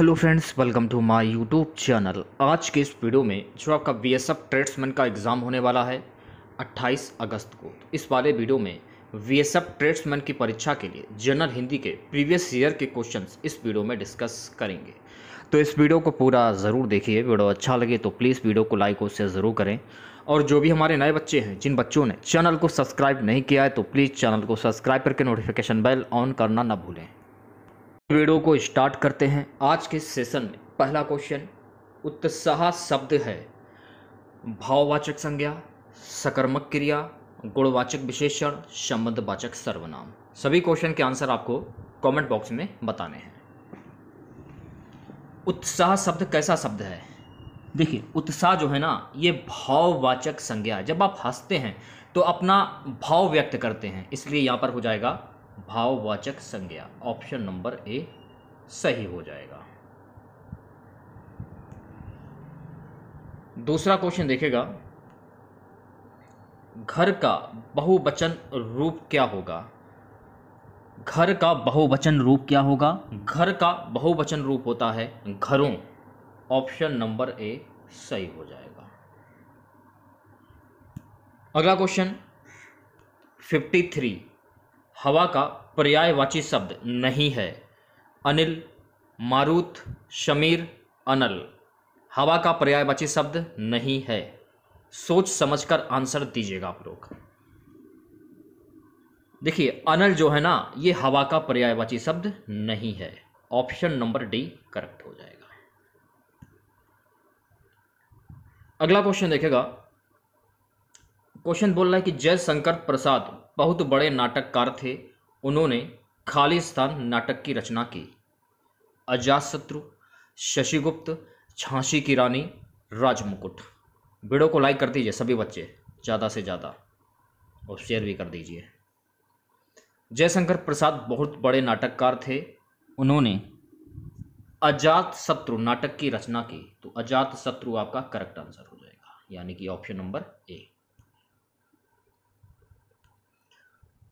hello friends welcome to my YouTube channel आज के इस वीडियो में जो आपका बी एस एफ ट्रेड्समैन का एग्ज़ाम होने वाला है 28 अगस्त को तो इस वाले वीडियो में बी एस एफ ट्रेड्समैन की परीक्षा के लिए जनरल हिंदी के प्रीवियस ईयर के क्वेश्चंस इस वीडियो में डिस्कस करेंगे तो इस वीडियो को पूरा ज़रूर देखिए वीडियो अच्छा लगे तो प्लीज़ वीडियो को लाइक और शेयर ज़रूर करें और जो भी हमारे नए बच्चे हैं जिन बच्चों ने चैनल को सब्सक्राइब नहीं किया है तो प्लीज़ चैनल को सब्सक्राइब करके नोटिफिकेशन बेल ऑन करना ना भूलें वीडियो को स्टार्ट करते हैं आज के सेशन में पहला क्वेश्चन उत्साह शब्द है भाववाचक संज्ञा सकर्मक क्रिया गुणवाचक विशेषण संबंधवाचक सर्वनाम सभी क्वेश्चन के आंसर आपको कमेंट बॉक्स में बताने हैं उत्साह शब्द कैसा शब्द है देखिए उत्साह जो है ना ये भाववाचक संज्ञा है जब आप हंसते हैं तो अपना भाव व्यक्त करते हैं इसलिए यहाँ पर हो जाएगा भाववाचक संज्ञा ऑप्शन नंबर ए सही हो जाएगा दूसरा क्वेश्चन देखेगा घर का बहुवचन रूप क्या होगा घर का बहुवचन रूप क्या होगा घर का बहुवचन रूप होता है घरों ऑप्शन नंबर ए सही हो जाएगा अगला क्वेश्चन फिफ्टी थ्री हवा का पर्यायवाची शब्द नहीं है अनिल मारूत शमीर अनल हवा का पर्यायवाची शब्द नहीं है सोच समझकर आंसर दीजिएगा आप लोग देखिए अनल जो है ना ये हवा का पर्यायवाची शब्द नहीं है ऑप्शन नंबर डी करेक्ट हो जाएगा अगला क्वेश्चन देखेगा क्वेश्चन बोल रहा है कि जयशंकर प्रसाद बहुत बड़े नाटककार थे उन्होंने खालिस्तान नाटक की रचना की अजातशत्रु शशिगुप्त झांसी की रानी राजमुकुट वीडियो को लाइक कर दीजिए सभी बच्चे ज़्यादा से ज़्यादा और शेयर भी कर दीजिए जयशंकर प्रसाद बहुत बड़े नाटककार थे उन्होंने अजात शत्रु नाटक की रचना की तो अजात शत्रु आपका करेक्ट आंसर हो जाएगा यानी कि ऑप्शन नंबर ए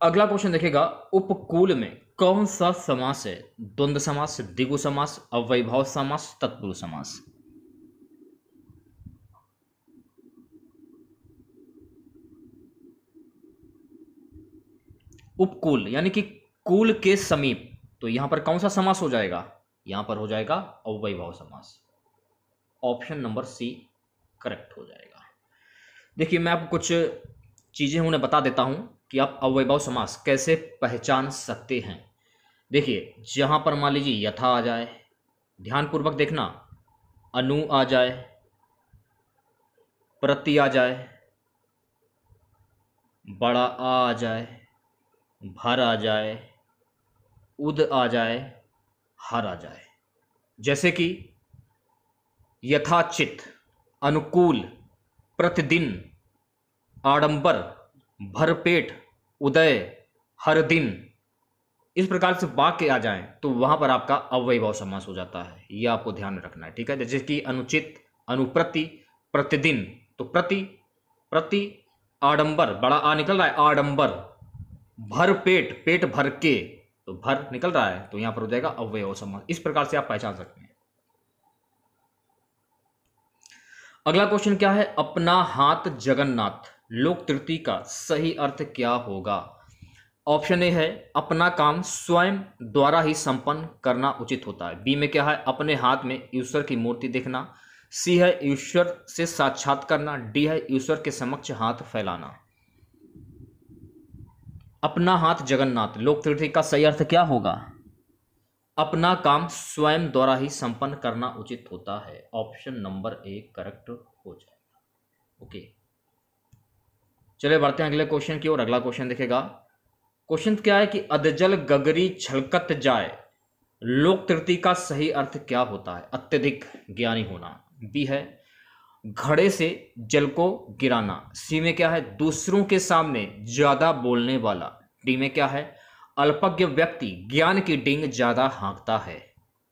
अगला क्वेश्चन देखेगा उपकूल में कौन सा समास है द्वंद समास दिगु समास अवैभव समास तत्पुरुष समास उपकूल यानी कि कुल के समीप तो यहां पर कौन सा समास हो जाएगा यहां पर हो जाएगा अवैभव समास ऑप्शन नंबर सी करेक्ट हो जाएगा देखिए मैं आपको कुछ चीज़ें उन्हें बता देता हूं कि आप अवैभव समास कैसे पहचान सकते हैं देखिए जहाँ पर मान लीजिए यथा आ जाए ध्यानपूर्वक देखना अनु आ जाए प्रति आ जाए बड़ा आ आ जाए भर आ जाए उद आ जाए हर आ जाए जैसे कि यथाचित अनुकूल प्रतिदिन आडंबर भरपेट उदय हर दिन इस प्रकार से वाक्य आ जाएं तो वहां पर आपका अव्यय भाव समास हो जाता है ये आपको ध्यान में रखना है ठीक है जैसे कि अनुचित अनुप्रति प्रतिदिन तो प्रति प्रति आडंबर बड़ा आ निकल रहा है आडंबर भर पेट पेट भर के तो भर निकल रहा है तो यहां पर हो जाएगा अव्यय समास इस प्रकार से आप पहचान सकते हैं अगला क्वेश्चन क्या है अपना हाथ जगन्नाथ लोक तृप्ति का सही अर्थ क्या होगा ऑप्शन ए है अपना काम स्वयं द्वारा ही संपन्न करना उचित होता है बी में क्या है अपने हाथ में ईश्वर की मूर्ति देखना सी है ईश्वर से साक्षात करना डी है ईश्वर के समक्ष हाथ फैलाना अपना हाथ जगन्नाथ लोक तृप्ति का सही अर्थ क्या होगा अपना काम स्वयं द्वारा ही संपन्न करना उचित होता है ऑप्शन नंबर ए करेक्ट हो जाएगा ओके चले बढ़ते हैं अगले क्वेश्चन की ओर अगला क्वेश्चन देखेगा क्वेश्चन क्या है कि अदजल गगरी छलकत जाए लोक तृति का सही अर्थ क्या होता है अत्यधिक ज्ञानी होना बी है घड़े से जल को गिराना सी में क्या है दूसरों के सामने ज्यादा बोलने वाला डी में क्या है अल्पज्ञ व्यक्ति ज्ञान की डिंग ज्यादा हाँकता है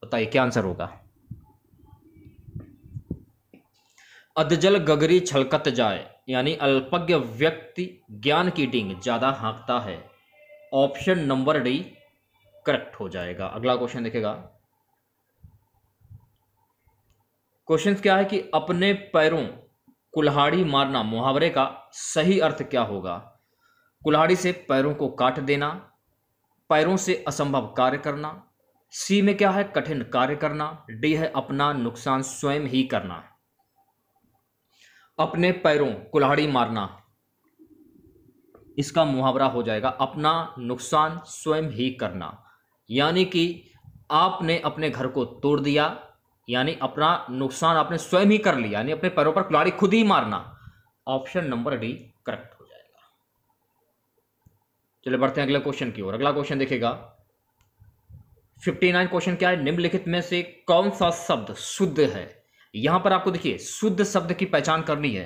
बताइए क्या आंसर होगा अदजल गगरी छलकत जाए यानी अल्पज्ञ व्यक्ति ज्ञान की डिंग ज़्यादा हाँकता है ऑप्शन नंबर डी करेक्ट हो जाएगा अगला क्वेश्चन देखेगा क्वेश्चन क्या है कि अपने पैरों कुल्हाड़ी मारना मुहावरे का सही अर्थ क्या होगा कुल्हाड़ी से पैरों को काट देना पैरों से असंभव कार्य करना सी में क्या है कठिन कार्य करना डी है अपना नुकसान स्वयं ही करना है अपने पैरों कुल्हाड़ी मारना इसका मुहावरा हो जाएगा अपना नुकसान स्वयं ही करना यानी कि आपने अपने घर को तोड़ दिया यानी अपना नुकसान आपने स्वयं ही कर लिया यानी अपने पैरों पर कुल्हाड़ी खुद ही मारना ऑप्शन नंबर डी करेक्ट हो जाएगा चलिए बढ़ते हैं अगले क्वेश्चन की ओर अगला क्वेश्चन देखेगा फिफ्टी नाइन क्वेश्चन क्या है निम्नलिखित में से कौन सा शब्द शुद्ध है यहां पर आपको देखिए शुद्ध शब्द की पहचान करनी है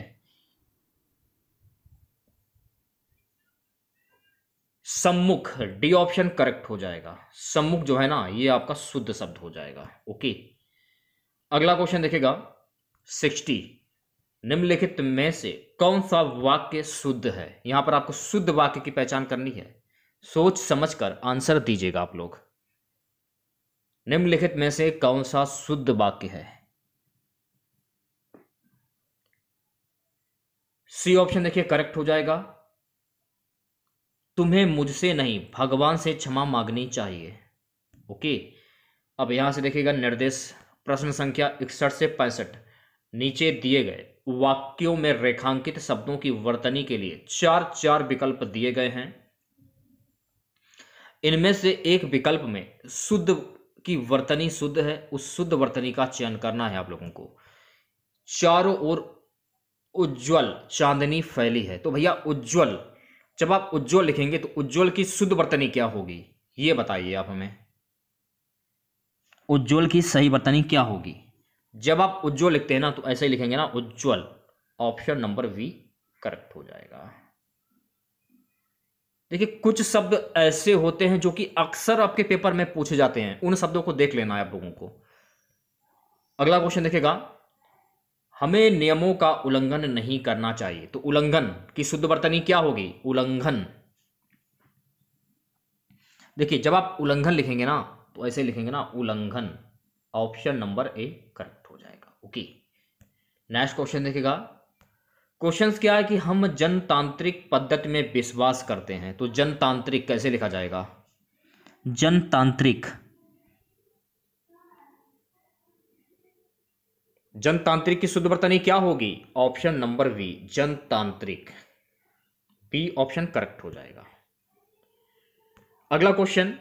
सम्मुख डी ऑप्शन करेक्ट हो जाएगा सम्मुख जो है ना ये आपका शुद्ध शब्द हो जाएगा ओके अगला क्वेश्चन देखेगा सिक्सटी निम्नलिखित में से कौन सा वाक्य शुद्ध है यहां पर आपको शुद्ध वाक्य की पहचान करनी है सोच समझकर आंसर दीजिएगा आप लोग निम्नलिखित में से कौन सा शुद्ध वाक्य है सी ऑप्शन देखिए करेक्ट हो जाएगा तुम्हें मुझसे नहीं भगवान से क्षमा मांगनी चाहिए ओके अब यहां से देखिएगा निर्देश प्रश्न संख्या इकसठ से पैंसठ नीचे दिए गए वाक्यों में रेखांकित शब्दों की वर्तनी के लिए चार चार विकल्प दिए गए हैं इनमें से एक विकल्प में शुद्ध की वर्तनी शुद्ध है उस शुद्ध वर्तनी का चयन करना है आप लोगों को चारों ओर उज्ज्वल चांदनी फैली है तो भैया उज्ज्वल जब आप उज्ज्वल लिखेंगे तो उज्ज्वल की शुद्ध वर्तनी क्या होगी ये बताइए आप हमें उज्ज्वल की सही वर्तनी क्या होगी जब आप उज्ज्वल लिखते हैं ना तो ऐसे ही लिखेंगे ना उज्ज्वल ऑप्शन नंबर वी करेक्ट हो जाएगा देखिए कुछ शब्द ऐसे होते हैं जो कि अक्सर आपके पेपर में पूछे जाते हैं उन शब्दों को देख लेना है आप लोगों को अगला क्वेश्चन देखेगा हमें नियमों का उल्लंघन नहीं करना चाहिए तो उल्लंघन की शुद्ध वर्तनी क्या होगी उल्लंघन देखिए जब आप उल्लंघन लिखेंगे ना तो ऐसे लिखेंगे ना उल्लंघन ऑप्शन नंबर ए करेक्ट हो जाएगा ओके नेक्स्ट क्वेश्चन देखेगा क्वेश्चंस क्या है कि हम जनतांत्रिक पद्धति में विश्वास करते हैं तो जनतांत्रिक कैसे लिखा जाएगा जनतांत्रिक जनतांत्रिक की शुद्ध वर्तनी क्या होगी ऑप्शन नंबर वी जनतांत्रिक बी ऑप्शन करेक्ट हो जाएगा अगला क्वेश्चन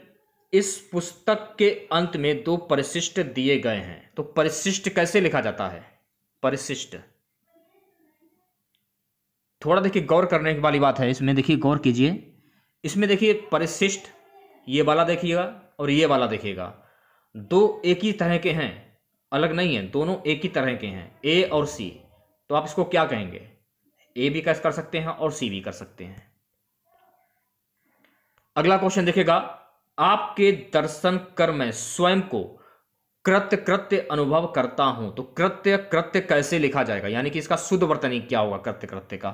इस पुस्तक के अंत में दो परिशिष्ट दिए गए हैं तो परिशिष्ट कैसे लिखा जाता है परिशिष्ट थोड़ा देखिए गौर करने वाली बात है इसमें देखिए गौर कीजिए इसमें देखिए परिशिष्ट ये वाला देखिएगा और ये वाला देखिएगा दो एक ही तरह के हैं अलग नहीं है दोनों एक ही तरह के हैं ए और सी तो आप इसको क्या कहेंगे ए भी कर सकते हैं और सी भी कर सकते हैं अगला क्वेश्चन देखेगा आपके दर्शन कर मैं स्वयं को कृत्य कृत्य अनुभव करता हूं तो कृत्य कृत्य कैसे लिखा जाएगा यानी कि इसका शुद्ध वर्तनी क्या होगा कृत्य कृत्य का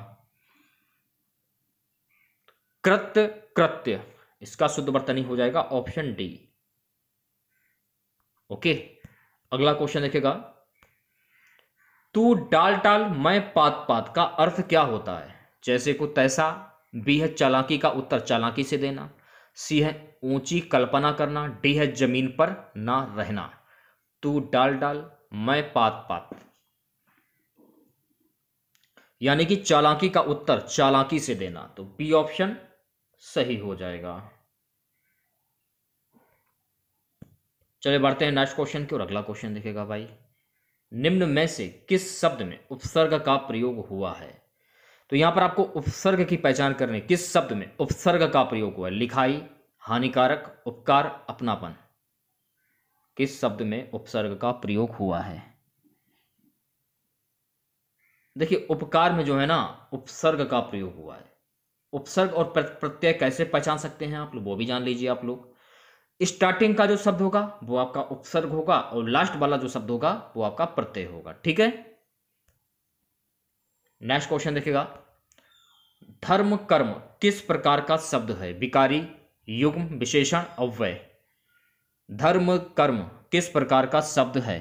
कृत्य कृत्य इसका शुद्ध वर्तनी हो जाएगा ऑप्शन डी ओके अगला क्वेश्चन देखेगा तू डाल टाल मैं पात पात का अर्थ क्या होता है जैसे को तैसा बी है चालाकी का उत्तर चालाकी से देना सी है ऊंची कल्पना करना डी है जमीन पर ना रहना तू डाल डाल मैं पात पात यानी कि चालाकी का उत्तर चालाकी से देना तो बी ऑप्शन सही हो जाएगा चलिए बढ़ते हैं नेक्स्ट क्वेश्चन की और अगला क्वेश्चन देखेगा भाई निम्न में से किस शब्द में उपसर्ग का प्रयोग हुआ है तो यहां पर आपको उपसर्ग की पहचान करने किस शब्द में उपसर्ग का प्रयोग हुआ है लिखाई हानिकारक उपकार अपनापन किस शब्द में उपसर्ग का प्रयोग हुआ है देखिए उपकार में जो है ना उपसर्ग का प्रयोग हुआ है उपसर्ग और प्रत्यय कैसे पहचान सकते हैं आप लोग वो भी जान लीजिए आप लोग स्टार्टिंग का जो शब्द होगा वो आपका उपसर्ग होगा और लास्ट वाला जो शब्द होगा वो आपका प्रत्यय होगा ठीक है नेक्स्ट क्वेश्चन देखिएगा धर्म कर्म किस प्रकार का शब्द है विकारी युग्म विशेषण अव्यय धर्म कर्म किस प्रकार का शब्द है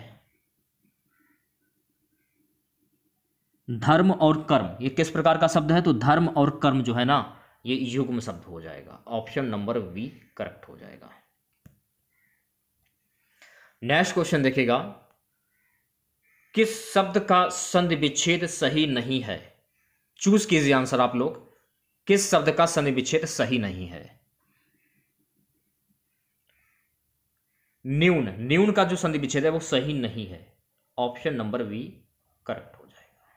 धर्म और कर्म ये किस प्रकार का शब्द है तो धर्म और कर्म जो है ना ये युग्म शब्द हो जाएगा ऑप्शन नंबर बी करेक्ट हो जाएगा नेक्स्ट क्वेश्चन देखेगा किस शब्द का संधि विच्छेद सही नहीं है चूज कीजिए आंसर आप लोग किस शब्द का संधि विच्छेद सही नहीं है न्यून न्यून का जो संधि विच्छेद है वो सही नहीं है ऑप्शन नंबर वी करेक्ट हो जाएगा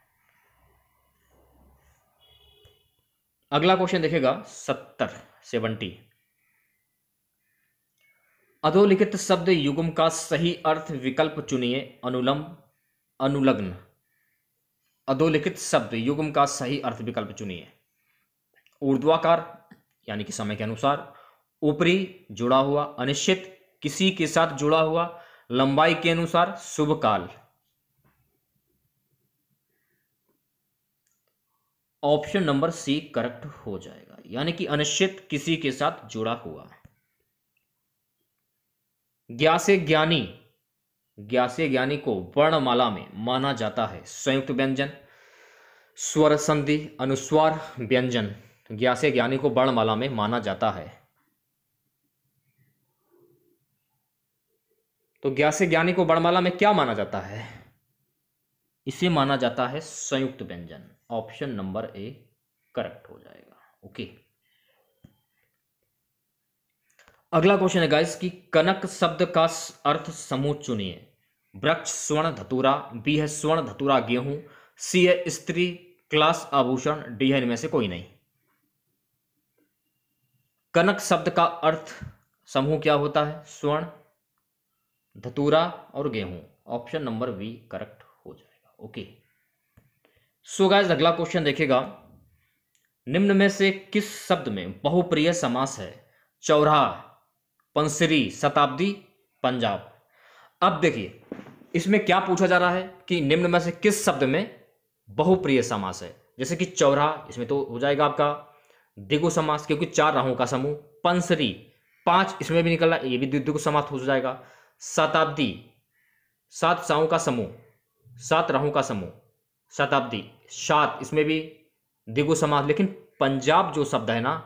अगला क्वेश्चन देखेगा सत्तर सेवेंटी अधोलिखित शब्द युगम का सही अर्थ विकल्प चुनिए अनुलंब अनुलग्न अधोलिखित शब्द युगम का सही अर्थ विकल्प चुनिए ऊर्ध्वाकार यानी कि समय के अनुसार ऊपरी जुड़ा हुआ अनिश्चित किसी के साथ जुड़ा हुआ लंबाई के अनुसार शुभ काल ऑप्शन नंबर सी करेक्ट हो जाएगा यानी कि अनिश्चित किसी के साथ जुड़ा हुआ ग्यासे से ज्ञानी ग्यासे ज्ञानी को वर्णमाला में माना जाता है संयुक्त व्यंजन स्वर संधि अनुस्वार व्यंजन ग्यासे ज्ञानी को वर्णमाला में माना जाता है तो ग्यासे ज्ञानी को वर्णमाला में क्या माना जाता है इसे माना जाता है संयुक्त व्यंजन ऑप्शन नंबर ए करेक्ट हो जाएगा ओके अगला क्वेश्चन है गाइस कि कनक शब्द का अर्थ समूह चुनिए वृक्ष स्वर्ण धतुरा बी है स्वर्ण धतुरा गेहूं सी है स्त्री क्लास आभूषण डी है इनमें से कोई नहीं कनक शब्द का अर्थ समूह क्या होता है स्वर्ण धतुरा और गेहूं ऑप्शन नंबर बी करेक्ट हो जाएगा ओके सो गाइस अगला क्वेश्चन देखेगा निम्न में से किस शब्द में बहुप्रिय समास है चौराहा पंसरी शताब्दी पंजाब अब देखिए इसमें क्या पूछा जा रहा है कि निम्न में से किस शब्द में बहुप्रिय समास है जैसे कि चौरा इसमें तो हो जाएगा आपका दिगु समास क्योंकि चार राहों का समूह पंसरी पांच इसमें भी निकल रहा ये भी दिगु समास हो जाएगा शताब्दी सात साहों का समूह सात राहों का समूह शताब्दी सात इसमें भी दिगु समास लेकिन पंजाब जो शब्द है ना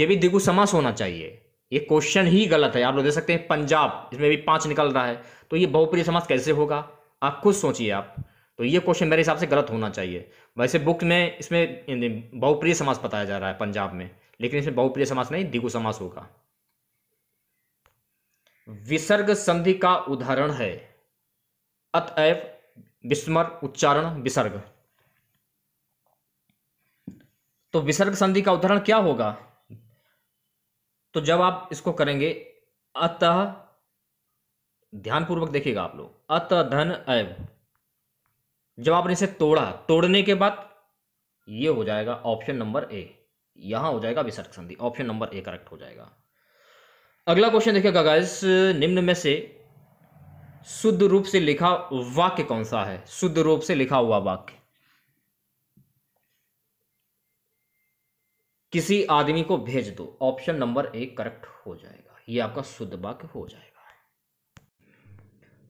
ये भी दिगु समास होना चाहिए ये क्वेश्चन ही गलत है आप लोग देख सकते हैं पंजाब इसमें भी पांच निकल रहा है तो ये बहुप्रिय समाज कैसे होगा आप खुद सोचिए आप तो ये क्वेश्चन मेरे हिसाब से गलत होना चाहिए वैसे बुक में इसमें बहुप्रिय समाज बताया जा रहा है पंजाब में लेकिन इसमें बहुप्रिय समाज नहीं दिगु समास होगा विसर्ग संधि का उदाहरण है अतएव विस्मर उच्चारण विसर्ग तो विसर्ग संधि का उदाहरण क्या होगा तो जब आप इसको करेंगे अतः ध्यानपूर्वक देखिएगा आप लोग अत धन अयब जब आपने इसे तोड़ा तोड़ने के बाद ये हो जाएगा ऑप्शन नंबर ए यहां हो जाएगा विसर्ग संधि ऑप्शन नंबर ए करेक्ट हो जाएगा अगला क्वेश्चन देखिएगा गाइस निम्न में से शुद्ध रूप से लिखा वाक्य कौन सा है शुद्ध रूप से लिखा हुआ वाक्य किसी आदमी को भेज दो ऑप्शन नंबर एक करेक्ट हो जाएगा ये आपका शुद्ध वाक्य हो जाएगा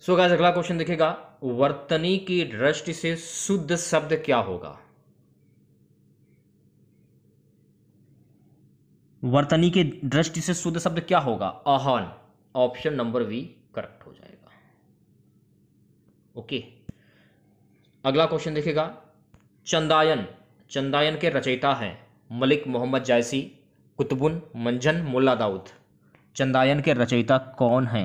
सो गाइस अगला क्वेश्चन देखिएगा वर्तनी की दृष्टि से शुद्ध शब्द क्या होगा वर्तनी के दृष्टि से शुद्ध शब्द क्या होगा आहान ऑप्शन नंबर वी करेक्ट हो जाएगा ओके अगला क्वेश्चन देखिएगा चंदायन चंदायन के रचयिता हैं मलिक मोहम्मद जायसी कुतुबुन मंजन मुल्ला दाऊद चंदायन के रचयिता कौन हैं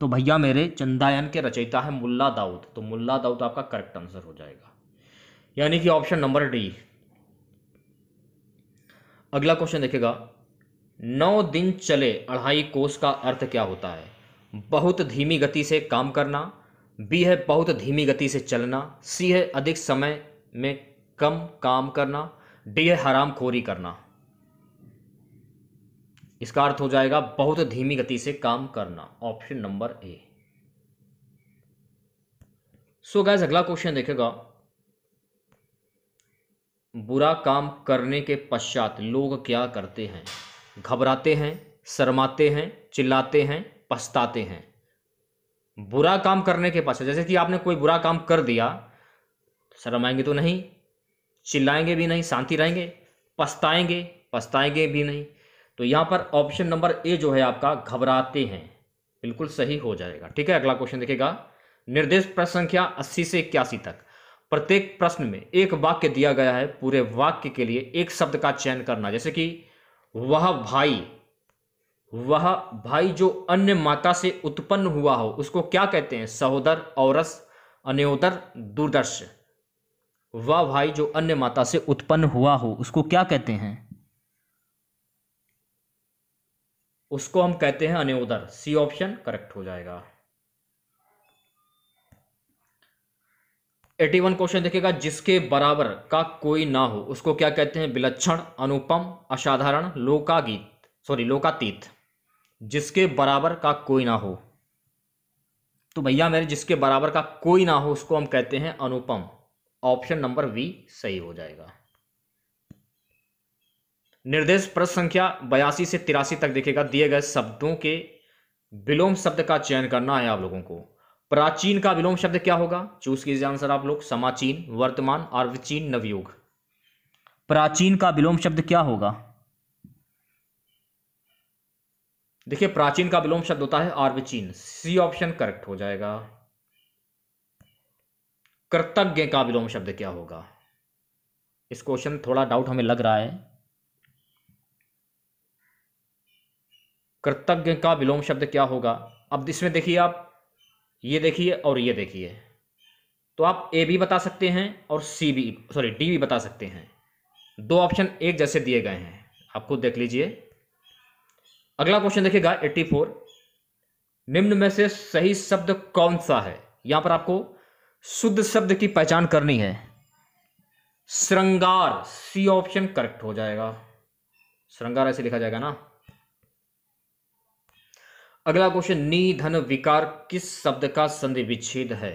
तो भैया मेरे चंदायन के रचयिता है मुल्ला दाऊद तो मुल्ला दाऊद आपका करेक्ट आंसर हो जाएगा यानी कि ऑप्शन नंबर डी अगला क्वेश्चन देखेगा नौ दिन चले अढ़ाई कोस का अर्थ क्या होता है बहुत धीमी गति से काम करना बी है बहुत धीमी गति से चलना सी है अधिक समय में कम काम करना डी हराम खोरी करना इसका अर्थ हो जाएगा बहुत धीमी गति से काम करना option number A so guys अगला क्वेश्चन देखेगा बुरा काम करने के पश्चात लोग क्या करते हैं घबराते हैं शर्माते हैं चिल्लाते हैं पछताते हैं बुरा काम करने के पश्चात जैसे कि आपने कोई बुरा काम कर दिया तो शर्माएंगे तो नहीं चिल्लाएंगे भी नहीं शांति रहेंगे पछताएंगे पछताएंगे भी नहीं तो यहाँ पर ऑप्शन नंबर ए जो है आपका घबराते हैं बिल्कुल सही हो जाएगा ठीक है अगला क्वेश्चन देखेगा निर्देश प्रश्न संख्या अस्सी से इक्यासी तक प्रत्येक प्रश्न में एक वाक्य दिया गया है पूरे वाक्य के लिए एक शब्द का चयन करना जैसे कि वह भाई वह भाई जो अन्य माता से उत्पन्न हुआ हो उसको क्या कहते हैं सहोदर औरस अन्योदर दूरदर्श वह भाई जो अन्य माता से उत्पन्न हुआ हो उसको क्या कहते हैं उसको हम कहते हैं अनयोदर सी ऑप्शन करेक्ट हो जाएगा एटी वन क्वेश्चन देखिएगा जिसके बराबर का कोई ना हो उसको क्या कहते हैं विलक्षण अनुपम असाधारण लोकागीत सॉरी लोकातीत जिसके बराबर का कोई ना हो तो भैया मेरे जिसके बराबर का कोई ना हो उसको हम कहते हैं अनुपम ऑप्शन नंबर वी सही हो जाएगा निर्देश प्रश्न संख्या बयासी से तिरासी तक देखेगा दिए गए शब्दों के विलोम शब्द का चयन करना है आप लोगों को प्राचीन का विलोम शब्द क्या होगा चूज कीजिए आंसर आप लोग समाचीन वर्तमान आर्वचीन नवयुग प्राचीन का विलोम शब्द क्या होगा देखिए प्राचीन का विलोम शब्द होता है आर्वचीन सी ऑप्शन करेक्ट हो जाएगा कृतज्ञ का विलोम शब्द क्या होगा इस क्वेश्चन थोड़ा डाउट हमें लग रहा है कृतज्ञ का विलोम शब्द क्या होगा अब इसमें देखिए आप ये देखिए और ये देखिए तो आप ए भी बता सकते हैं और सी भी सॉरी डी भी बता सकते हैं दो ऑप्शन एक जैसे दिए गए हैं आप खुद देख लीजिए अगला क्वेश्चन देखिएगा 84 निम्न में से सही शब्द कौन सा है यहां पर आपको शुद्ध शब्द की पहचान करनी है श्रृंगार सी ऑप्शन करेक्ट हो जाएगा श्रृंगार ऐसे लिखा जाएगा ना अगला क्वेश्चन निधन विकार किस शब्द का संधि विच्छेद है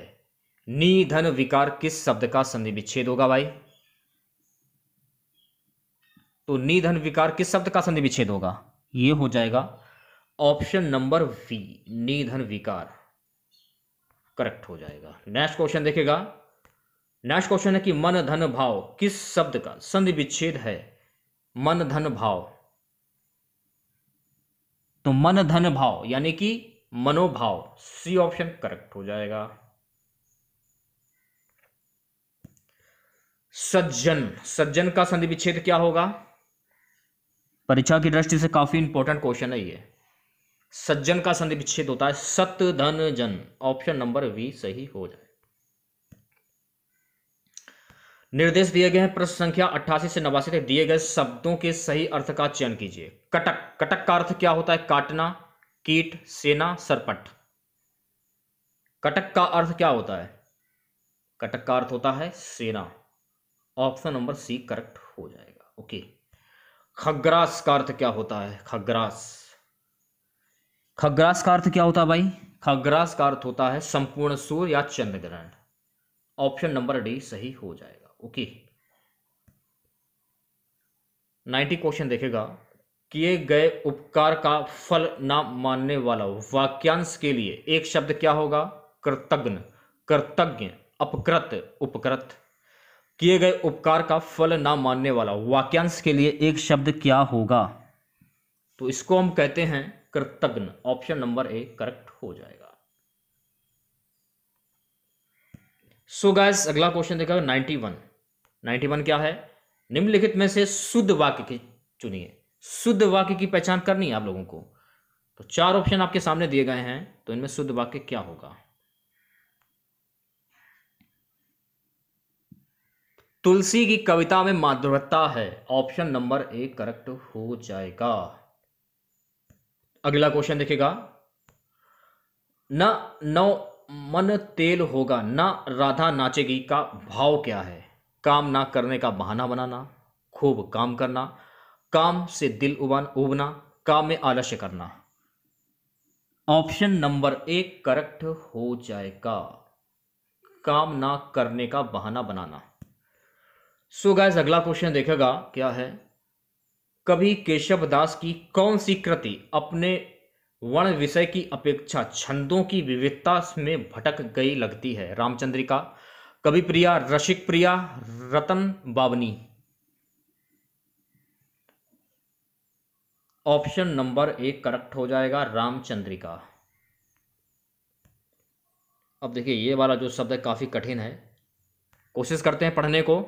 निधन विकार किस शब्द का संधि विच्छेद होगा भाई तो निधन विकार किस शब्द का संधि विच्छेद होगा यह हो जाएगा ऑप्शन नंबर वी निधन विकार करेक्ट हो जाएगा नेक्स्ट क्वेश्चन देखेगा नेक्स्ट क्वेश्चन है कि मन धन भाव किस शब्द का संधि विच्छेद है मन धन भाव तो मन धन भाव यानी कि मनोभाव सी ऑप्शन करेक्ट हो जाएगा सज्जन सज्जन का संधि विच्छेद क्या होगा परीक्षा की दृष्टि से काफी इंपॉर्टेंट क्वेश्चन है ये सज्जन का संधि विच्छेद होता है सत धन जन ऑप्शन नंबर वी सही हो जाए निर्देश दिए गए हैं प्रश्न संख्या अट्ठासी से नवासी तक दिए गए शब्दों के सही अर्थ का चयन कीजिए कटक कटक का अर्थ क्या होता है काटना कीट सेना सरपट कटक का अर्थ क्या होता है कटक का अर्थ होता है सेना ऑप्शन नंबर सी करेक्ट हो जाएगा ओके खग्रास का अर्थ क्या होता है खग्रास खग्रास का अर्थ क्या होता है भाई खग्रास का अर्थ होता है संपूर्ण सूर्य या चंद्र ग्रहण ऑप्शन नंबर डी सही हो जाएगा ओके नाइन्टी क्वेश्चन देखेगा किए गए उपकार का फल ना मानने वाला वाक्यांश के लिए एक शब्द क्या होगा कृतज्ञ कर्तज्ञ अपकृत उपकृत किए गए उपकार का फल ना मानने वाला वाक्यांश के लिए एक शब्द क्या होगा तो इसको हम कहते हैं कृतज्ञ ऑप्शन नंबर ए करेक्ट हो जाएगा सो so गैस अगला क्वेश्चन देखा वन 91 वन क्या है निम्नलिखित में से शुद्ध वाक्य की चुनिए शुद्ध वाक्य की पहचान करनी है आप लोगों को तो चार ऑप्शन आपके सामने दिए गए हैं तो इनमें शुद्ध वाक्य क्या होगा तुलसी की कविता में माधुरता है ऑप्शन नंबर ए करेक्ट हो जाएगा अगला क्वेश्चन देखेगा न नौ मन तेल होगा ना राधा नाचेगी का भाव क्या है काम ना करने का बहाना बनाना खूब काम करना काम से दिल उबान उबना काम में आलस्य करना ऑप्शन नंबर एक करेक्ट हो जाएगा काम ना करने का बहाना बनाना सो so गैस अगला क्वेश्चन देखेगा क्या है कभी केशवदास की कौन सी कृति अपने वर्ण विषय की अपेक्षा छंदों की विविधता में भटक गई लगती है रामचंद्रिका कवि प्रिया रसिक प्रिया रतन बावनी ऑप्शन नंबर एक करेक्ट हो जाएगा रामचंद्रिका अब देखिए ये वाला जो शब्द है काफ़ी कठिन है कोशिश करते हैं पढ़ने को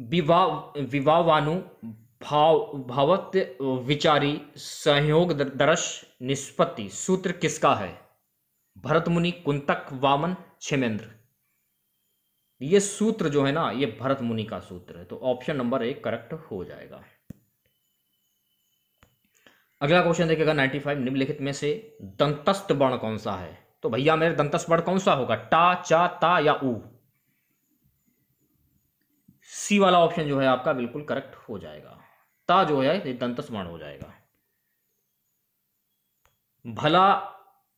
विवा विवावानु भाव भावत विचारी संयोग दर्श निष्पत्ति सूत्र किसका है भरत मुनि कुंतक वामन क्षेमेंद्र ये सूत्र जो है ना ये भरत मुनि का सूत्र है तो ऑप्शन नंबर एक करेक्ट हो जाएगा अगला क्वेश्चन देखेगा 95 निम्नलिखित में से दंतस्थ वर्ण कौन सा है तो भैया मेरे दंतस्थ वर्ण कौन सा होगा टा चा ता या ऊ सी वाला ऑप्शन जो है आपका बिल्कुल करेक्ट हो जाएगा ता जो है दंत स्मरण हो जाएगा भला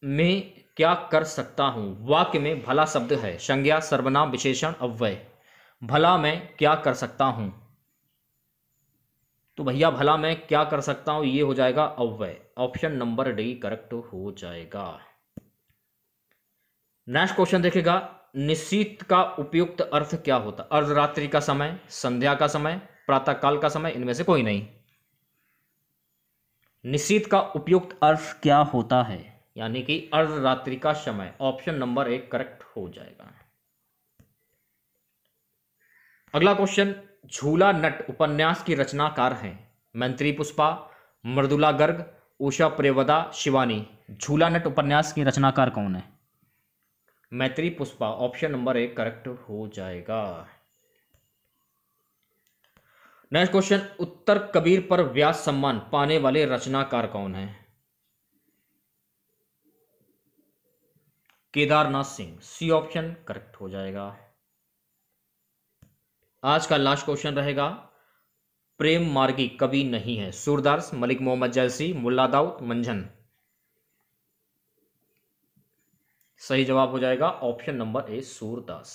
में क्या कर सकता हूं वाक्य में भला शब्द है संज्ञा सर्वनाम विशेषण अव्यय भला मैं क्या कर सकता हूं तो भैया भला मैं क्या कर सकता हूं ये हो जाएगा अव्यय ऑप्शन नंबर डी करेक्ट हो जाएगा नेक्स्ट क्वेश्चन देखेगा निश्चित का उपयुक्त अर्थ क्या होता अर्धरात्रि का समय संध्या का समय प्रातः काल का समय इनमें से कोई नहीं निश्चित का उपयुक्त अर्थ क्या होता है यानी कि अर्धरात्रि का समय ऑप्शन नंबर एक करेक्ट हो जाएगा अगला क्वेश्चन झूला नट उपन्यास की रचनाकार हैं मंत्री पुष्पा मृदुला गर्ग उषा प्रेवदा शिवानी झूला नट उपन्यास की रचनाकार कौन है मैत्री पुष्पा ऑप्शन नंबर एक करेक्ट हो जाएगा नेक्स्ट क्वेश्चन उत्तर कबीर पर व्यास सम्मान पाने वाले रचनाकार कौन है Kedarnath Singh C option correct हो जाएगा आज का लास्ट क्वेश्चन रहेगा प्रेम मार्गी कवि नहीं है सूरदास मलिक मोहम्मद जैसी मुल्ला दाऊद मंझन सही जवाब हो जाएगा ऑप्शन नंबर ए सूरदास